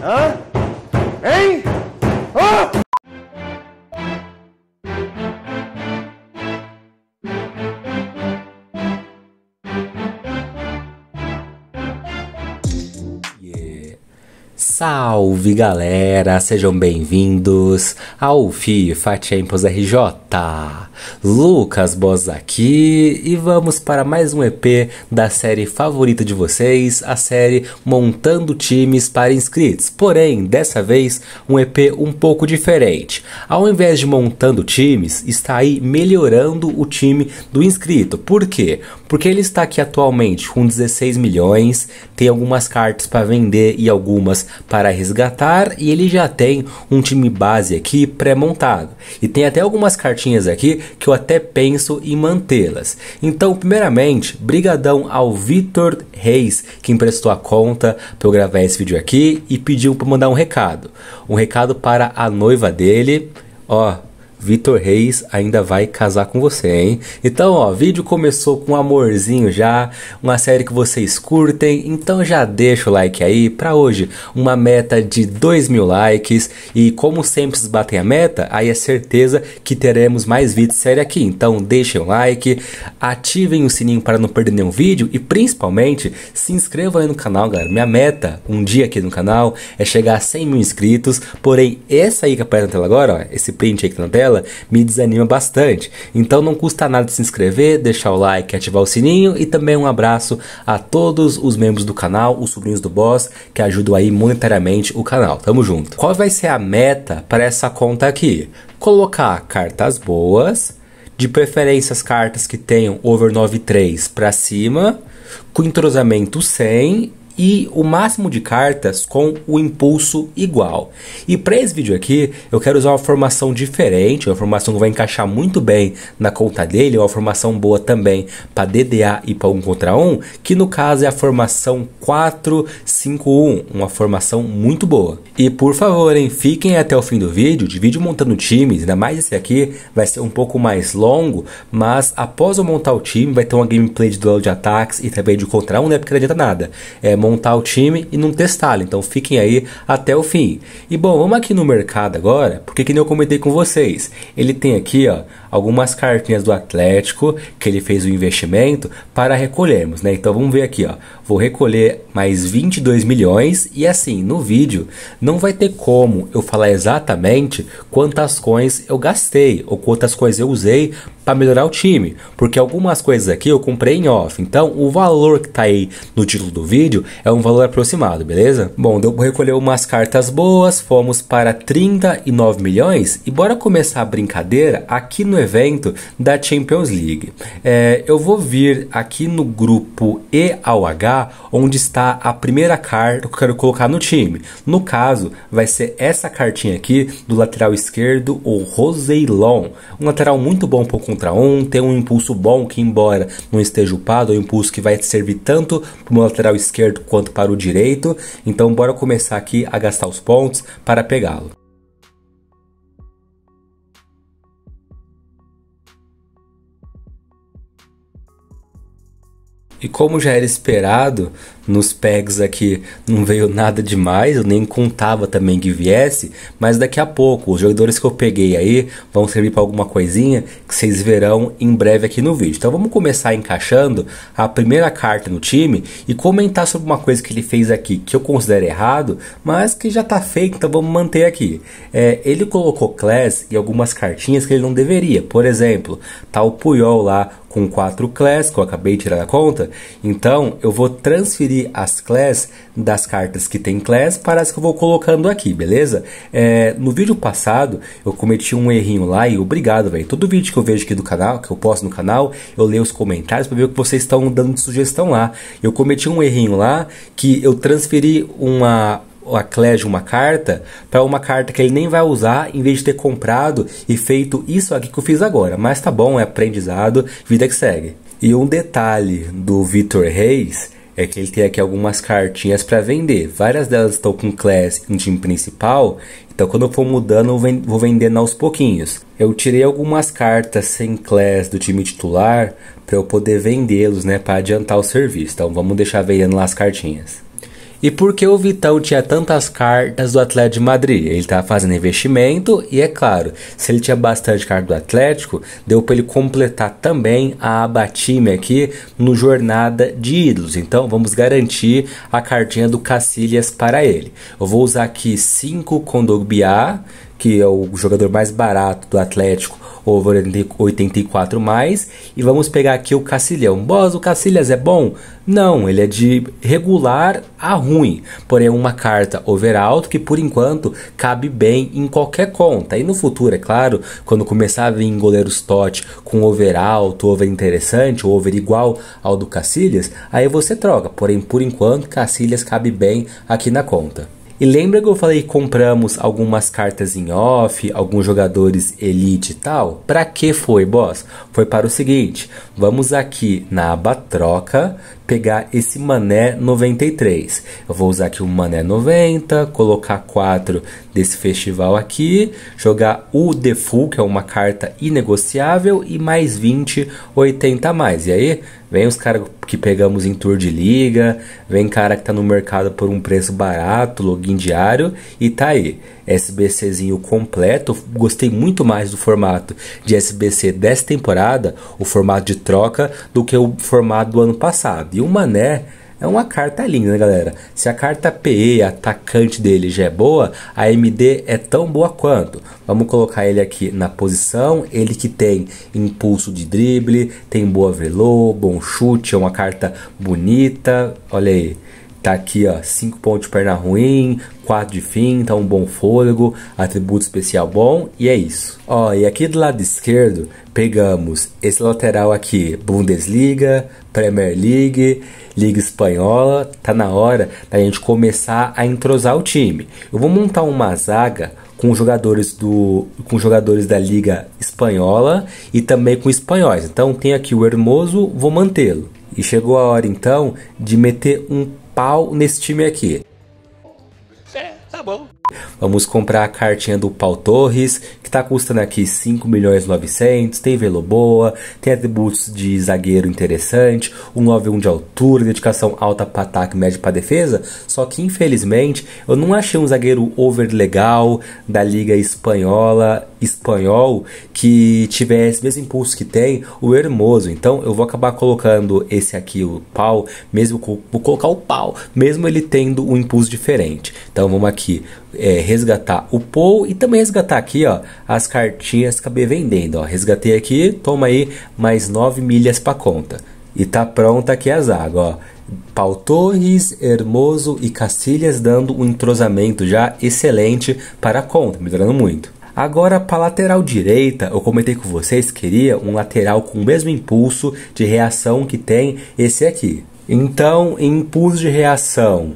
Hã? Hein? Salve galera, sejam bem-vindos ao FIFA Champions RJ. Tá, Lucas Bosa aqui e vamos para mais um EP da série favorita de vocês, a série Montando Times para Inscritos. Porém, dessa vez, um EP um pouco diferente. Ao invés de montando times, está aí melhorando o time do inscrito. Por quê? Porque ele está aqui atualmente com 16 milhões, tem algumas cartas para vender e algumas para resgatar e ele já tem um time base aqui pré-montado. E tem até algumas cartas cartinhas aqui que eu até penso em mantê-las. Então, primeiramente, brigadão ao Vitor Reis que emprestou a conta para eu gravar esse vídeo aqui e pediu para mandar um recado. Um recado para a noiva dele. Ó, Vitor Reis ainda vai casar com você, hein? Então, ó, vídeo começou com amorzinho já, uma série que vocês curtem, então já deixa o like aí pra hoje, uma meta de 2 mil likes, e como sempre se batem a meta, aí é certeza que teremos mais vídeos série aqui, então deixem o like, ativem o sininho para não perder nenhum vídeo, e principalmente, se inscrevam aí no canal, galera, minha meta, um dia aqui no canal, é chegar a 100 mil inscritos, porém, essa aí que aparece na tela agora, ó, esse print aí que tá na tela, dela me desanima bastante. Então não custa nada se inscrever, deixar o like, ativar o sininho e também um abraço a todos os membros do canal, os sobrinhos do boss que ajudam aí monetariamente o canal. Tamo junto. Qual vai ser a meta para essa conta aqui? Colocar cartas boas, de preferência as cartas que tenham over 9.3 para cima, com entrosamento 100 e o máximo de cartas com o impulso igual. E para esse vídeo aqui, eu quero usar uma formação diferente, uma formação que vai encaixar muito bem na conta dele, uma formação boa também para DDA e para 1 contra 1, que no caso é a formação 4-5-1, uma formação muito boa. E por favor, hein, fiquem até o fim do vídeo, de vídeo montando times, ainda mais esse aqui vai ser um pouco mais longo, mas após eu montar o time, vai ter uma gameplay de duelo de ataques e também de contra 1, né, porque não adianta nada. É, montar o time e não testá-lo. Então fiquem aí até o fim. E bom, vamos aqui no mercado agora, porque que nem eu comentei com vocês. Ele tem aqui ó, algumas cartinhas do Atlético que ele fez o investimento para recolhermos, né? Então vamos ver aqui, ó. Vou recolher mais 22 milhões e assim, no vídeo não vai ter como eu falar exatamente quantas coins eu gastei ou quantas coisas eu usei para melhorar o time, porque algumas coisas aqui eu comprei em off. Então o valor que tá aí no título do vídeo é um valor aproximado, beleza? Bom, deu para recolher umas cartas boas, fomos para 39 milhões e bora começar a brincadeira aqui no evento da Champions League. É, eu vou vir aqui no grupo EAH, onde está a primeira carta que eu quero colocar no time. No caso, vai ser essa cartinha aqui do lateral esquerdo, o Roseilon. Um lateral muito bom para contra um, tem um impulso bom que, embora não esteja upado, é um impulso que vai servir tanto para o lateral esquerdo quanto para o direito. Então, bora começar aqui a gastar os pontos para pegá-lo. E como já era esperado, nos pegs aqui não veio nada demais, eu nem contava também que viesse, mas daqui a pouco os jogadores que eu peguei aí vão servir para alguma coisinha que vocês verão em breve aqui no vídeo. Então vamos começar encaixando a primeira carta no time e comentar sobre uma coisa que ele fez aqui que eu considero errado, mas que já está feito, então vamos manter aqui. É, ele colocou class e algumas cartinhas que ele não deveria, por exemplo, tá o Puyol lá com 4 class que eu acabei de tirar da conta, então eu vou transferir as classes das cartas que tem class parece que eu vou colocando aqui, beleza? É, no vídeo passado eu cometi um errinho lá e obrigado, velho. Todo vídeo que eu vejo aqui do canal, que eu posto no canal, eu leio os comentários para ver o que vocês estão dando de sugestão lá. Eu cometi um errinho lá que eu transferi uma a de uma carta para uma carta que ele nem vai usar em vez de ter comprado e feito isso aqui que eu fiz agora. Mas tá bom, é aprendizado, vida que segue. E um detalhe do Vitor Reis é que ele tem aqui algumas cartinhas para vender. Várias delas estão com class em time principal, então quando eu for mudando eu vou vendendo aos pouquinhos. Eu tirei algumas cartas sem class do time titular para eu poder vendê-los, né, para adiantar o serviço. Então vamos deixar vendendo lá as cartinhas. E por que o Vitão tinha tantas cartas do Atlético de Madrid? Ele estava fazendo investimento e, é claro, se ele tinha bastante carta do Atlético, deu para ele completar também a aba time aqui no Jornada de Ídolos. Então vamos garantir a cartinha do Cacilhas para ele. Eu vou usar aqui 5 Condogbiá, que é o jogador mais barato do Atlético, over 84 mais, e vamos pegar aqui o Cacilhão. Boss, o Cacilhas é bom? Não, ele é de regular a ruim, porém é uma carta over alto que por enquanto cabe bem em qualquer conta. E no futuro, é claro, quando começar a vir goleiros tot com over alto, over interessante, over igual ao do Cacilhas, aí você troca, porém por enquanto Cacilhas cabe bem aqui na conta. E lembra que eu falei compramos algumas cartas em off, alguns jogadores elite e tal? Para que foi, boss? Foi para o seguinte: vamos aqui na aba troca pegar esse mané 93. Eu vou usar aqui o mané 90, colocar 4 desse festival aqui, jogar o default, que é uma carta inegociável, e mais 20, 80 a mais. E aí, vem os caras que pegamos em tour de liga, vem cara que tá no mercado por um preço barato, login diário, e tá aí. SBCzinho completo. Gostei muito mais do formato de SBC dessa temporada, o formato de troca, do que o formato do ano passado. E o Mané é uma carta linda, né, galera? Se a carta PE, atacante dele, já é boa, a MD é tão boa quanto. Vamos colocar ele aqui na posição, ele que tem impulso de drible, tem boa velô, bom chute, é uma carta bonita, olha aí Tá aqui, ó, 5 pontos de perna ruim, 4 de finta, tá um bom fôlego, atributo especial bom e é isso. Ó, e aqui do lado esquerdo pegamos esse lateral aqui, Bundesliga, Premier League, Liga Espanhola. Tá na hora da gente começar a entrosar o time. Eu vou montar uma zaga com jogadores do com jogadores da liga espanhola e também com espanhóis. Então tem aqui o Hermoso, vou mantê-lo. E chegou a hora então de meter um pau nesse time aqui. É, tá bom. Vamos comprar a cartinha do Pau Torres, que tá custando aqui 5 milhões 900, tem velo boa, tem atributos de zagueiro interessante, um 9 1 de altura, dedicação alta para ataque, médio para defesa, só que infelizmente eu não achei um zagueiro over legal da liga espanhola espanhol que tiver esse mesmo impulso que tem o Hermoso. Então eu vou acabar colocando esse aqui, o pau, mesmo vou colocar o pau, mesmo ele tendo um impulso diferente. Então vamos aqui é, resgatar o Paul e também resgatar aqui ó, as cartinhas que acabei vendendo. Ó. Resgatei aqui, toma aí mais 9 milhas para conta. E tá pronta aqui as águas, ó. Pau Torres, Hermoso e Castilhas dando um entrosamento já excelente para a conta, melhorando muito. Agora, para a lateral direita, eu comentei com vocês que queria um lateral com o mesmo impulso de reação que tem esse aqui. Então, em impulso de reação,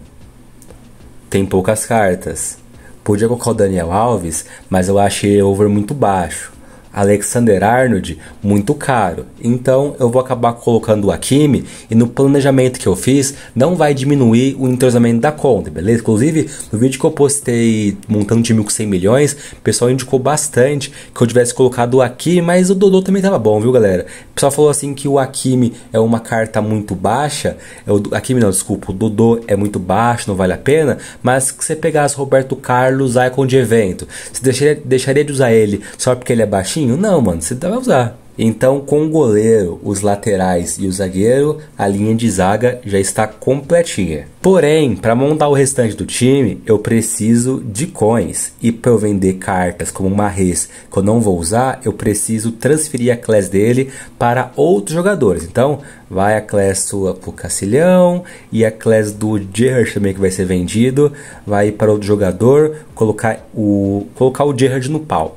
tem poucas cartas. Podia colocar o Daniel Alves, mas eu achei over muito baixo. Alexander Arnold muito caro. Então eu vou acabar colocando o Akimi e no planejamento que eu fiz não vai diminuir o entrosamento da conta, beleza? Inclusive no vídeo que eu postei montando um time com milhões, o pessoal indicou bastante que eu tivesse colocado o Akimi, mas o Dodô também tava bom, viu galera? O pessoal falou assim que o Akimi é uma carta muito baixa, é o Akimi não, desculpa, o Dodô é muito baixo, não vale a pena, mas que você pegasse Roberto Carlos, Icon de evento, você deixaria, deixaria de usar ele só porque ele é baixinho? baratinho. Não, mano, você vai usar. Então, com o goleiro, os laterais e o zagueiro, a linha de zaga já está completinha. Porém, para montar o restante do time, eu preciso de coins. E para eu vender cartas como uma res que eu não vou usar, eu preciso transferir a class dele para outros jogadores. Então, vai a class sua pro Cacilhão e a class do Gerard também que vai ser vendido, vai para outro jogador, colocar o colocar o Gerrard no pau.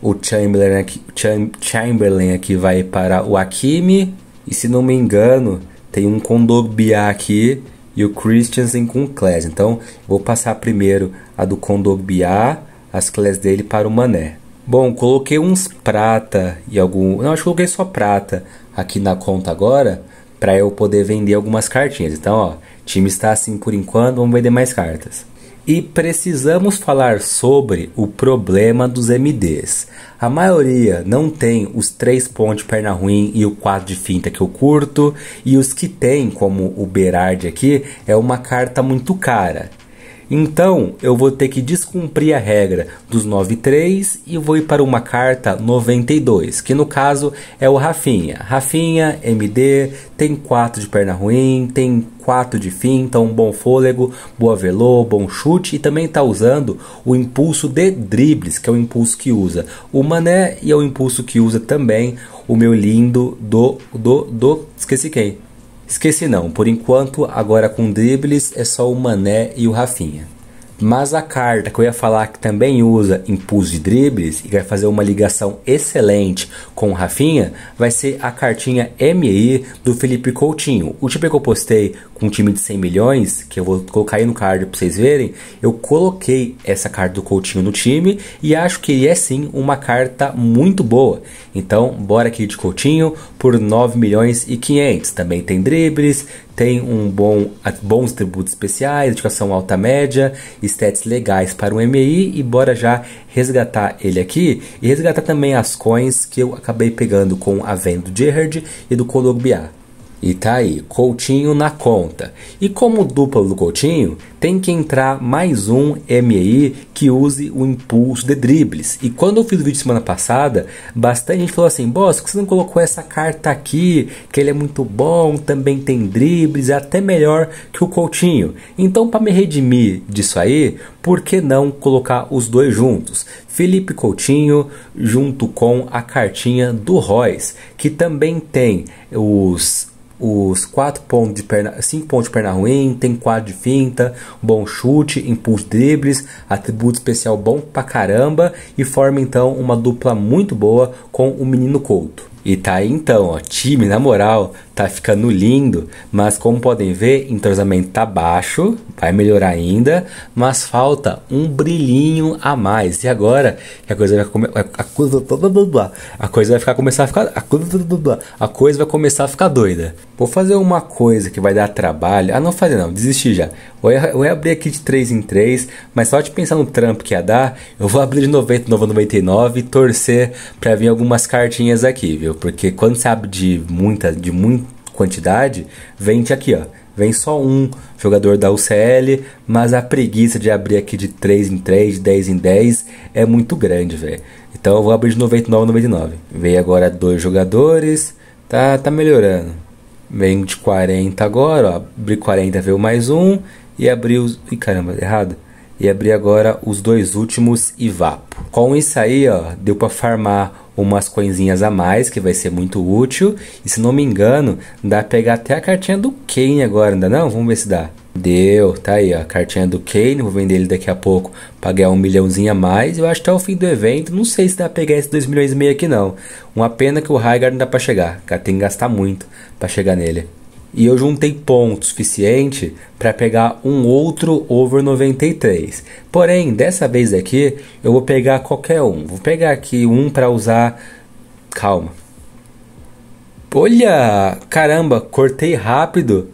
O Chamberlain aqui, Chamberlain aqui vai para o Akimi E se não me engano, tem um Kondogbia aqui e o Christiansen com o Kles. Então, vou passar primeiro a do Kondogbia, as Kles dele para o Mané. Bom, coloquei uns prata e algum... Não, acho que coloquei só prata aqui na conta agora para eu poder vender algumas cartinhas. Então, ó, time está assim por enquanto, vamos vender mais cartas. E precisamos falar sobre o problema dos MDs. A maioria não tem os três pontos de perna ruim e o 4 de finta que eu curto, e os que tem, como o Berardi aqui, é uma carta muito cara. Então eu vou ter que descumprir a regra dos 93 e vou ir para uma carta 92, que no caso é o Rafinha. Rafinha, MD, tem 4 de perna ruim, tem 4 de fim, então, um bom fôlego, boa velô, bom chute e também está usando o impulso de dribles, que é o impulso que usa o Mané e é o impulso que usa também o meu lindo do. do. do. esqueci quem Esqueci não, por enquanto agora com dribles é só o Mané e o Rafinha. Mas a carta que eu ia falar que também usa impulso de dribles e vai fazer uma ligação excelente com o Rafinha vai ser a cartinha MI do Felipe Coutinho. O tipo que eu postei com um time de 100 milhões, que eu vou colocar aí no card para vocês verem, eu coloquei essa carta do Coutinho no time e acho que ele é sim uma carta muito boa. Então, bora aqui de Coutinho por 9 milhões e 500. Também tem dribles, tem um bom, bons tributos especiais, educação alta média, estéticos legais para o MI e bora já resgatar ele aqui e resgatar também as coins que eu acabei pegando com a venda do Gerard e do Colombiá. E tá aí, Coutinho na conta. E como dupla do Coutinho, tem que entrar mais um MEI que use o impulso de dribles. E quando eu fiz o vídeo semana passada, bastante gente falou assim: Boss, você não colocou essa carta aqui, que ele é muito bom, também tem dribles, é até melhor que o Coutinho. Então, para me redimir disso aí, por que não colocar os dois juntos? Felipe Coutinho junto com a cartinha do Royce, que também tem os os quatro pontos de perna, 5 pontos de perna ruim, tem quadro de finta, bom chute, impulso de dribles, atributo especial bom pra caramba e forma então uma dupla muito boa com o menino Couto. E tá aí então, ó, time, na moral, tá ficando lindo, mas como podem ver, entrosamento tá baixo, vai melhorar ainda, mas falta um brilhinho a mais. E agora que a coisa vai começar a coisa tá, tá, tá, a coisa vai ficar começar a ficar a coisa, vai começar a ficar doida. Vou fazer uma coisa que vai dar trabalho. Ah, não fazer não, desisti já. Vou, vou abrir aqui de 3 em 3, mas só de pensar no trampo que ia dar, eu vou abrir de 90 99 e torcer para vir algumas cartinhas aqui, viu? porque quando você abre de muita, de muita quantidade, vende aqui, ó. Vem só um jogador da UCL, mas a preguiça de abrir aqui de 3 em 3, de 10 em 10 é muito grande, velho. Então eu vou abrir de 99 99. Veio agora dois jogadores, tá, tá melhorando. Vem de 40 agora, ó. Abri 40, veio mais um. E abri os. Ih, caramba, errado. E abri agora os dois últimos e vapo. Com isso aí, ó, deu pra farmar umas coisinhas a mais, que vai ser muito útil. E se não me engano, dá pra pegar até a cartinha do Kane agora, ainda não? Vamos ver se dá. Deu, tá aí, ó, a cartinha do Kane, vou vender ele daqui a pouco pra ganhar um milhãozinho a mais. Eu acho que até tá o fim do evento, não sei se dá pra pegar esses 2 milhões e meio aqui não. Uma pena que o Rygar não dá pra chegar, cara, tem que gastar muito pra chegar nele. E eu juntei ponto suficiente para pegar um outro over 93. Porém, dessa vez aqui, eu vou pegar qualquer um. Vou pegar aqui um para usar... Calma. Olha! Caramba, cortei rápido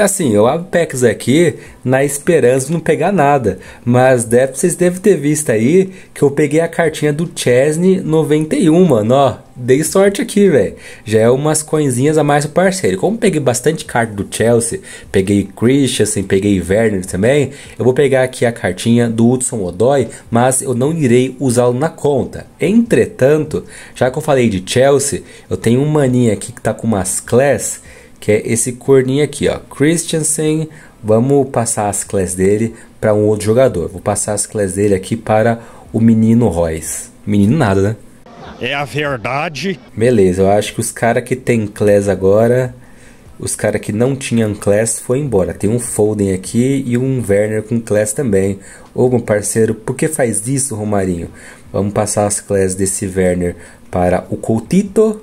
Assim, eu abro packs aqui na esperança de não pegar nada. Mas deve, vocês devem ter visto aí que eu peguei a cartinha do Chesney 91, mano. Ó, dei sorte aqui, velho. Já é umas coisinhas a mais pro parceiro. Como peguei bastante carta do Chelsea, peguei Christian peguei Werner também, eu vou pegar aqui a cartinha do Hudson Odoi, mas eu não irei usá-lo na conta. Entretanto, já que eu falei de Chelsea, eu tenho um maninho aqui que tá com umas class que é esse corninho aqui, ó, Christiansen. Vamos passar as classes dele para um outro jogador. Vou passar as classes dele aqui para o menino Royce. Menino nada, né? É a verdade. Beleza, eu acho que os caras que tem class agora, os caras que não tinham class foi embora. Tem um Foden aqui e um Werner com class também. Ô, meu parceiro, por que faz isso, Romarinho? Vamos passar as classes desse Werner para o Coutito,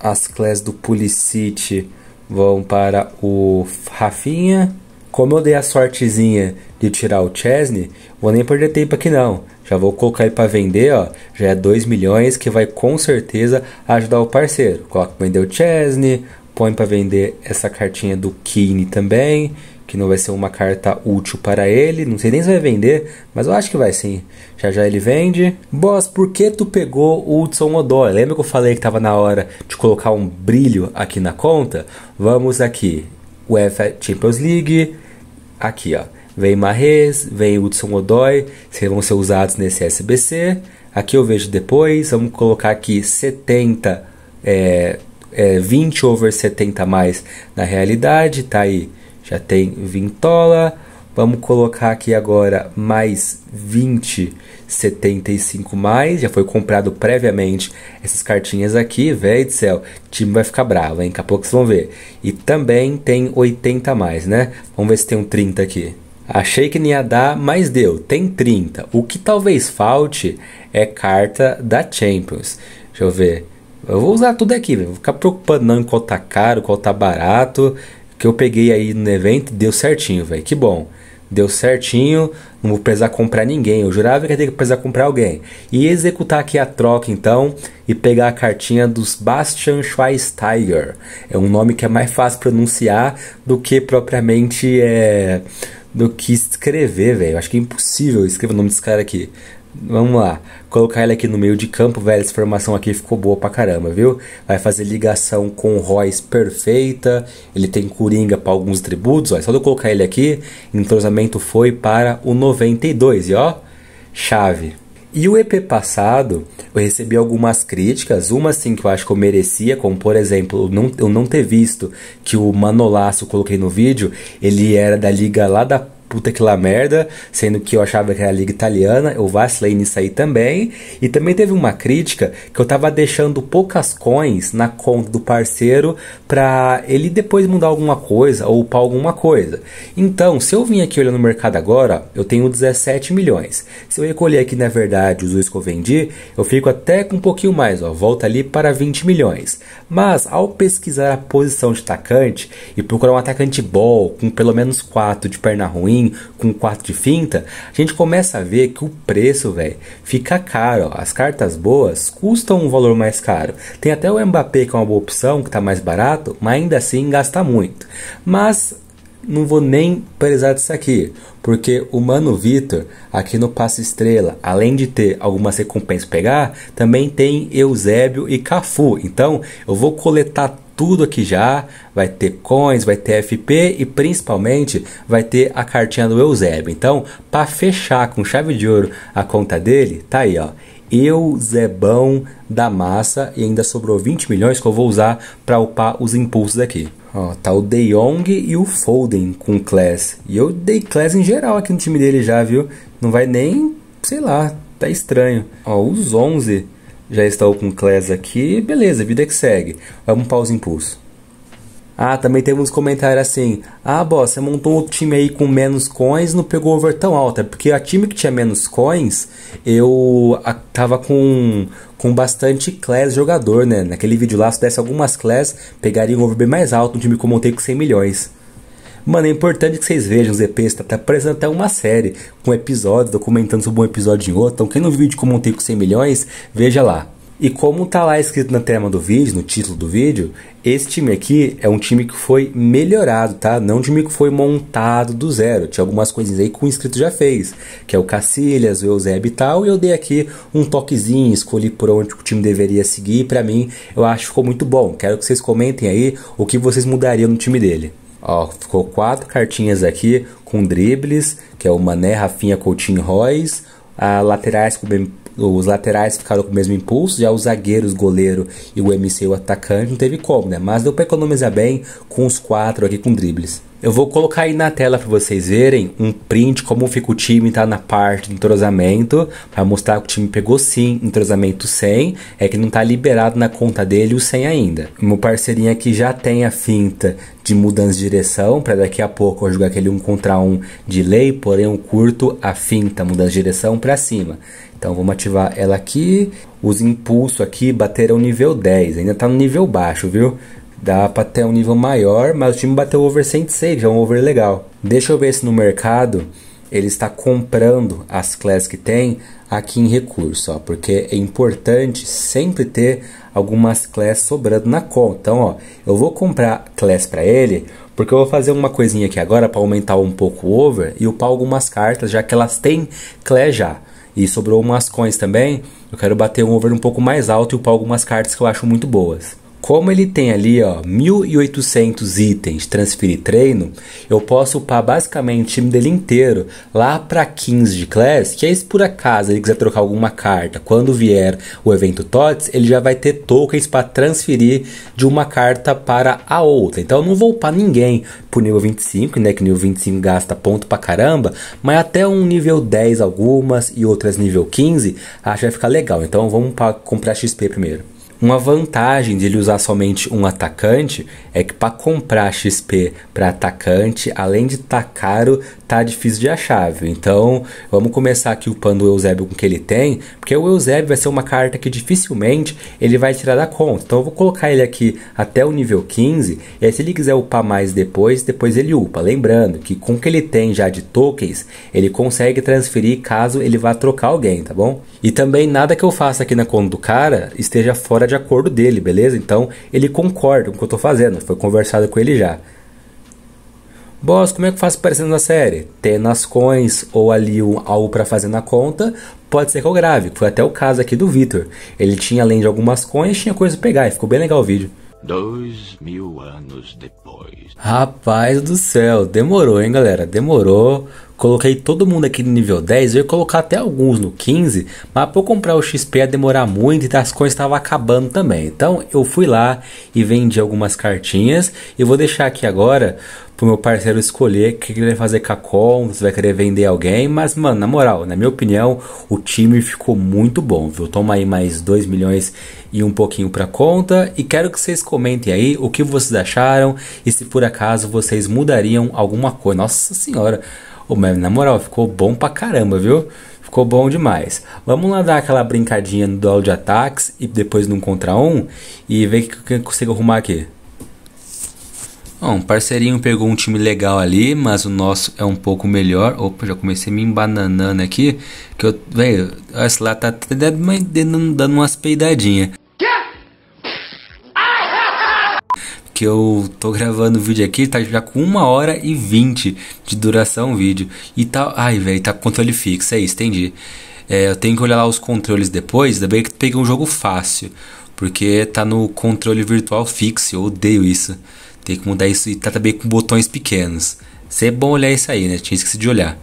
as classes do Pulisic vão para o Rafinha. Como eu dei a sortezinha de tirar o Chesney, vou nem perder tempo aqui não. Já vou colocar aí para vender, ó. Já é 2 milhões que vai com certeza ajudar o parceiro. Coloca vender o Chesney, põe para vender essa cartinha do Kini também, que não vai ser uma carta útil para ele. Não sei nem se vai vender, mas eu acho que vai sim. Já já ele vende. Boss, por que tu pegou o Hudson Odoi? Lembra que eu falei que tava na hora de colocar um brilho aqui na conta? Vamos aqui. UEFA Champions League. Aqui, ó. Vem Marres, vem Hudson Odoi, que vão ser usados nesse SBC. Aqui eu vejo depois. Vamos colocar aqui 70 é, é, 20 over 70 mais na realidade, tá aí, já tem vintola. Vamos colocar aqui agora mais 20, 75 mais. Já foi comprado previamente essas cartinhas aqui, velho do céu. O time vai ficar bravo, hein? Daqui a pouco vocês vão ver. E também tem 80 mais, né? Vamos ver se tem um 30 aqui. Achei que não ia dar, mas deu. Tem 30. O que talvez falte é carta da Champions. Deixa eu ver. Eu vou usar tudo aqui, velho. Vou ficar preocupando não em qual tá caro, qual tá barato. Que eu peguei aí no evento, deu certinho, velho. Que bom. Deu certinho, não vou precisar comprar ninguém. Eu jurava que ia ter que precisar comprar alguém. E executar aqui a troca então e pegar a cartinha dos Bastian Schweinsteiger. É um nome que é mais fácil pronunciar do que propriamente é do que escrever, velho. Acho que é impossível escrever o nome desse cara aqui. Vamos lá. Colocar ele aqui no meio de campo, velho. Essa formação aqui ficou boa pra caramba, viu? Vai fazer ligação com o Royce perfeita. Ele tem coringa para alguns tributos. Ó. É só de eu colocar ele aqui, entrosamento foi para o 92. E ó, chave. E o EP passado, eu recebi algumas críticas, uma sim que eu acho que eu merecia, como por exemplo, eu não, eu não ter visto que o Manolaço, coloquei no vídeo, ele era da liga lá da puta que lá merda, sendo que eu achava que era a liga italiana, eu vacilei nisso aí também. E também teve uma crítica que eu tava deixando poucas coins na conta do parceiro pra ele depois mudar alguma coisa ou upar alguma coisa. Então, se eu vim aqui olhando no mercado agora, eu tenho 17 milhões. Se eu recolher aqui, na verdade, os dois que eu vendi, eu fico até com um pouquinho mais, ó, volta ali para 20 milhões. Mas ao pesquisar a posição de atacante e procurar um atacante bom com pelo menos 4 de perna ruim, assim, com 4 de finta, a gente começa a ver que o preço, velho, fica caro. Ó. As cartas boas custam um valor mais caro. Tem até o Mbappé, que é uma boa opção, que está mais barato, mas ainda assim gasta muito. Mas não vou nem precisar disso aqui, porque o Mano Vitor, aqui no Passo Estrela, além de ter algumas recompensas pegar, também tem Eusébio e Cafu. Então eu vou coletar tudo aqui já, vai ter coins, vai ter FP e principalmente vai ter a cartinha do Eusebio. Então, para fechar com chave de ouro a conta dele, tá aí, ó. Eusebão da massa e ainda sobrou 20 milhões que eu vou usar para upar os impulsos aqui. Ó, tá o De Jong e o Foden com Class. E eu dei Class em geral aqui no time dele já, viu? Não vai nem, sei lá, tá estranho. Ó, os 11 já estou com class aqui, beleza, vida que segue. Vamos para os impulsos. Ah, também temos uns comentários assim: "Ah, boss, você montou outro time aí com menos coins, não pegou over tão alta, é porque a time que tinha menos coins, eu tava com com bastante class jogador, né? Naquele vídeo lá, se desse algumas class, pegaria um over bem mais alto, um time que eu montei com 100 milhões." Mano, é importante que vocês vejam os EPs, tá, tá parecendo até uma série, com episódios, documentando sobre um episódio em outro. Então, quem não viu de como montei com 100 milhões, veja lá. E como tá lá escrito na tema do vídeo, no título do vídeo, esse time aqui é um time que foi melhorado, tá? Não um time que foi montado do zero. Tinha algumas coisinhas aí que o inscrito já fez, que é o Cacilhas, o Eusebio e tal. E eu dei aqui um toquezinho, escolhi por onde o time deveria seguir. Para mim, eu acho que ficou muito bom. Quero que vocês comentem aí o que vocês mudariam no time dele. Ó, ficou quatro cartinhas aqui com dribles, que é o Mané, Rafinha, Coutinho, Royce. A laterais com os laterais ficaram com o mesmo impulso, já os zagueiros, goleiro e o MC, o atacante, não teve como, né? Mas deu para economizar bem com os quatro aqui com dribles. Eu vou colocar aí na tela para vocês verem um print como fica o time tá na parte do entrosamento, para mostrar que o time pegou sim entrosamento 100, é que não tá liberado na conta dele o 100 ainda. Meu parceirinho aqui já tem a finta de mudança de direção, para daqui a pouco eu jogar aquele um contra um de lei, porém eu curto a finta, mudança de direção para cima. Então vamos ativar ela aqui. Os impulsos aqui bateram nível 10, ainda tá no nível baixo, viu? Dá pra ter um nível maior, mas o time bateu over 106, já é um over legal. Deixa eu ver se no mercado ele está comprando as classes que tem aqui em recurso, ó, porque é importante sempre ter algumas classes sobrando na conta. Então, ó, eu vou comprar classes para ele, porque eu vou fazer uma coisinha aqui agora para aumentar um pouco o over e upar algumas cartas, já que elas têm class já. E sobrou umas coins também, eu quero bater um over um pouco mais alto e upar algumas cartas que eu acho muito boas. Como ele tem ali ó, 1.800 itens transferir treino, eu posso upar basicamente o time dele inteiro lá para 15 de class, que aí é se por acaso ele quiser trocar alguma carta, quando vier o evento TOTS, ele já vai ter tokens para transferir de uma carta para a outra. Então eu não vou upar ninguém pro nível 25, né, que nível 25 gasta ponto pra caramba, mas até um nível 10 algumas e outras nível 15, acho que vai ficar legal. Então vamos comprar XP primeiro. Uma vantagem de ele usar somente um atacante é que para comprar XP para atacante, além de estar tá caro, tá difícil de achar, viu? Então, vamos começar aqui upando o Eusébio com o que ele tem, porque o Eusébio vai ser uma carta que dificilmente ele vai tirar da conta. Então, eu vou colocar ele aqui até o nível 15, e aí se ele quiser upar mais depois, depois ele upa. Lembrando que com o que ele tem já de tokens, ele consegue transferir caso ele vá trocar alguém, tá bom? E também nada que eu faça aqui na conta do cara esteja fora de acordo dele, beleza? Então, ele concorda com o que eu tô fazendo, foi conversado com ele já. Boss, como é que eu faço parecendo na série? Ter nas coins ou ali um, algo para fazer na conta pode ser que eu grave. Foi até o caso aqui do Vitor. Ele tinha, além de algumas coins, tinha coisa pra pegar e ficou bem legal o vídeo. Dois mil anos depois. Rapaz do céu, demorou, hein, galera? Demorou. Coloquei todo mundo aqui no nível 10, eu ia colocar até alguns no 15, mas para comprar o XP ia demorar muito e as coisas estavam acabando também. Então eu fui lá e vendi algumas cartinhas e vou deixar aqui agora pro meu parceiro escolher o que, ele vai fazer com a com, se vai querer vender alguém. Mas, mano, na moral, na minha opinião, o time ficou muito bom, viu? Toma aí mais 2 milhões e um pouquinho pra conta. E quero que vocês comentem aí o que vocês acharam e se por acaso vocês mudariam alguma coisa. Nossa senhora, oh, mas, na moral, ficou bom pra caramba, viu? Ficou bom demais. Vamos lá dar aquela brincadinha no duelo de ataques e depois num contra um e ver o que eu consigo arrumar aqui. Bom, parceirinho pegou um time legal ali, mas o nosso é um pouco melhor. Opa, já comecei me embananando aqui. Que eu, velho, esse lá tá até dando umas peidadinhas. que eu tô gravando o vídeo aqui, tá já com uma hora e vinte de duração o vídeo. E tá. Ai, velho, tá com controle fixo, é isso, entendi. É, eu tenho que olhar lá os controles depois, ainda bem que peguei um jogo fácil. Porque tá no controle virtual fixo, eu odeio isso. Tem que mudar isso e tá também com botões pequenos. Isso é bom olhar isso aí, né? Tinha esquecido de olhar.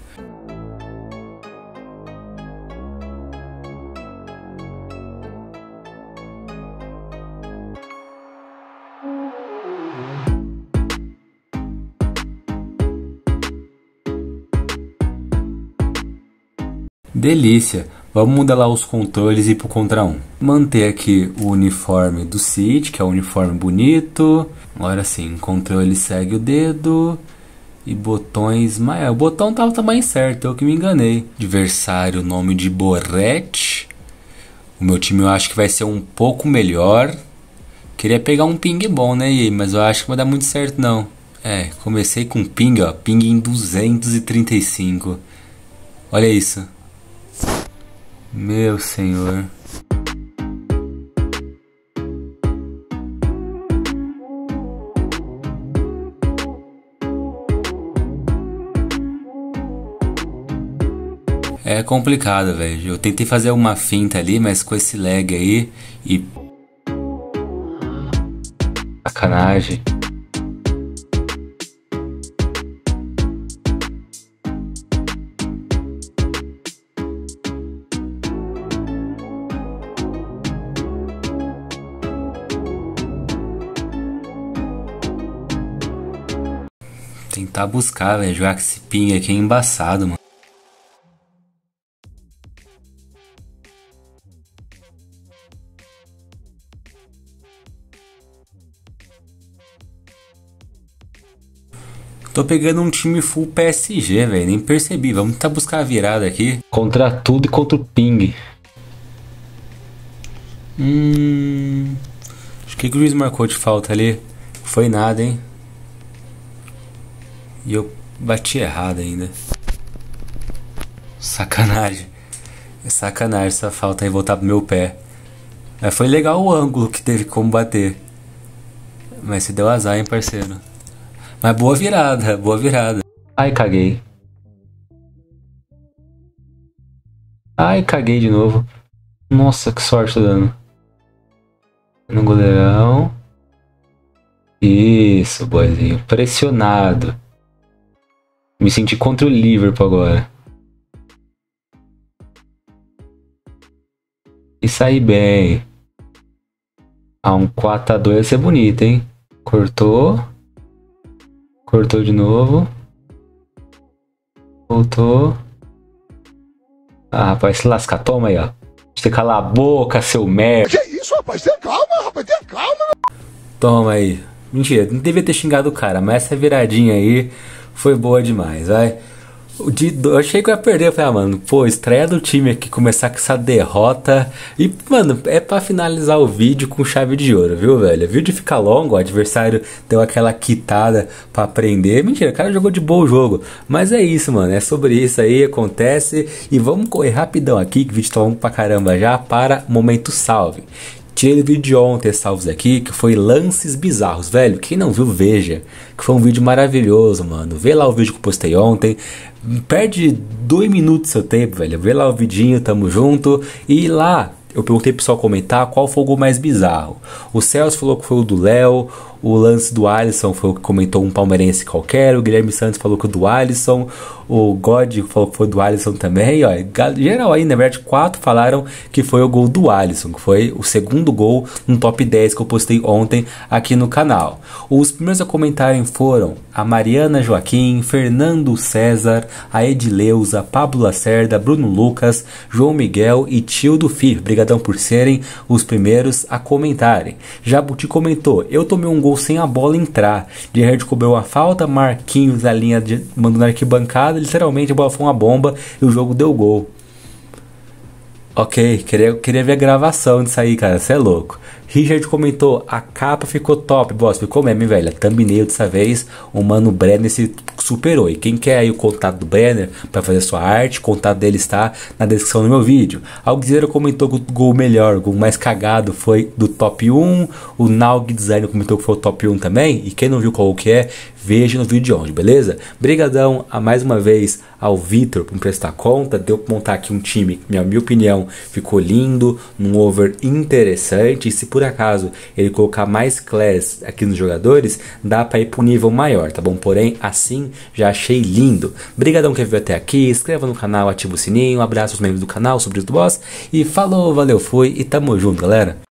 Delícia! Vamos mudar lá os controles e ir pro contra 1. Manter aqui o uniforme do Cid, que é um uniforme bonito. Agora sim, controle segue o dedo. E botões maior. Ah, o botão tava tá o tamanho certo, eu que me enganei. Adversário, nome de Borrete. O meu time eu acho que vai ser um pouco melhor. Queria pegar um ping bom, né? Mas eu acho que vai dar muito certo, não. É, comecei com ping, ó. Ping em 235. Olha isso. Meu Senhor. É complicado, velho. Eu tentei fazer uma finta ali, mas com esse lag aí e. Sacanagem. voltar buscar, velho. Jogar com esse ping aqui é embaçado, mano. Tô pegando um time full PSG, velho. Nem percebi. Vamos tentar buscar a virada aqui. Contra tudo e contra o ping. Hum. Acho que o juiz marcou de falta ali. Foi nada, hein? E eu bati errado ainda. Sacanagem. É sacanagem essa falta aí voltar pro meu pé. Mas é, foi legal o ângulo que teve como bater. Mas se deu azar, hein, parceiro. Mas boa virada, boa virada. Ai, caguei. Ai, caguei de novo. Nossa, que sorte tô dando. No goleirão. Isso, boizinho. Pressionado. Me senti contra o Liverpool agora. E saí bem. Ah, um 4x2 ia ser bonito, hein? Cortou. Cortou de novo. Voltou. Ah, rapaz, se lascar. Toma aí, ó. Você calar a boca, seu merda. Que isso, rapaz? Tenha calma, rapaz. Tenha calma. Toma aí. Mentira, não devia ter xingado o cara, mas essa viradinha aí foi boa demais, vai. De, eu achei que eu ia perder. Eu falei, ah, mano, pô, estreia do time aqui, começar com essa derrota. E, mano, é para finalizar o vídeo com chave de ouro, viu, velho? O vídeo fica longo, o adversário deu aquela quitada para aprender. Mentira, o cara jogou de bom jogo. Mas é isso, mano, é sobre isso aí, acontece. E vamos correr rapidão aqui, que o vídeo tá longo pra caramba já, para momento salve. Tirei do vídeo de ontem, salvos aqui, que foi lances bizarros, velho. Quem não viu, veja. Que foi um vídeo maravilhoso, mano. Vê lá o vídeo que eu postei ontem. Perde dois minutos do seu tempo, velho. Vê lá o vidinho, tamo junto. E lá, eu perguntei pro pessoal comentar qual foi o gol mais bizarro. O Celso falou que foi o do Léo. O lance do Alisson foi o que comentou um palmeirense qualquer. O Guilherme Santos falou que o do Alisson. O God falou que foi do Alisson também. Ó, geral aí, na verdade, quatro falaram que foi o gol do Alisson, que foi o segundo gol no top 10 que eu postei ontem aqui no canal. Os primeiros a comentarem foram a Mariana Joaquim, Fernando César, a Edileuza, Pablo Lacerda, Bruno Lucas, João Miguel e Tio do Fir Brigadão por serem os primeiros a comentarem. Jabuti comentou: Eu tomei um gol sem a bola entrar. De Red cobrou a falta, Marquinhos na linha de, mandou na arquibancada, literalmente a bola foi uma bomba e o jogo deu gol. Ok, queria, queria ver a gravação disso aí, cara. Você é louco. Richard comentou, a capa ficou top, boss. Ficou mesmo, hein, velho? Thumbnail dessa vez, o Mano Brenner se superou. E quem quer aí o contato do Brenner para fazer sua arte, o contato dele está na descrição do meu vídeo. Alguizeiro comentou que o gol melhor, o gol mais cagado foi do top 1. O Naug Design comentou que foi o top 1 também. E quem não viu qual que é, vejo no vídeo de hoje, beleza? Brigadão a mais uma vez ao Vitor por me prestar conta, deu para montar aqui um time que, na minha opinião, ficou lindo, num over interessante, e se por acaso ele colocar mais class aqui nos jogadores, dá para ir para um nível maior, tá bom? Porém, assim, já achei lindo. Brigadão que viu até aqui, inscreva no canal, ativa o sininho, abraço os membros do canal, sobre o boss, e falou, valeu, fui, e tamo junto, galera!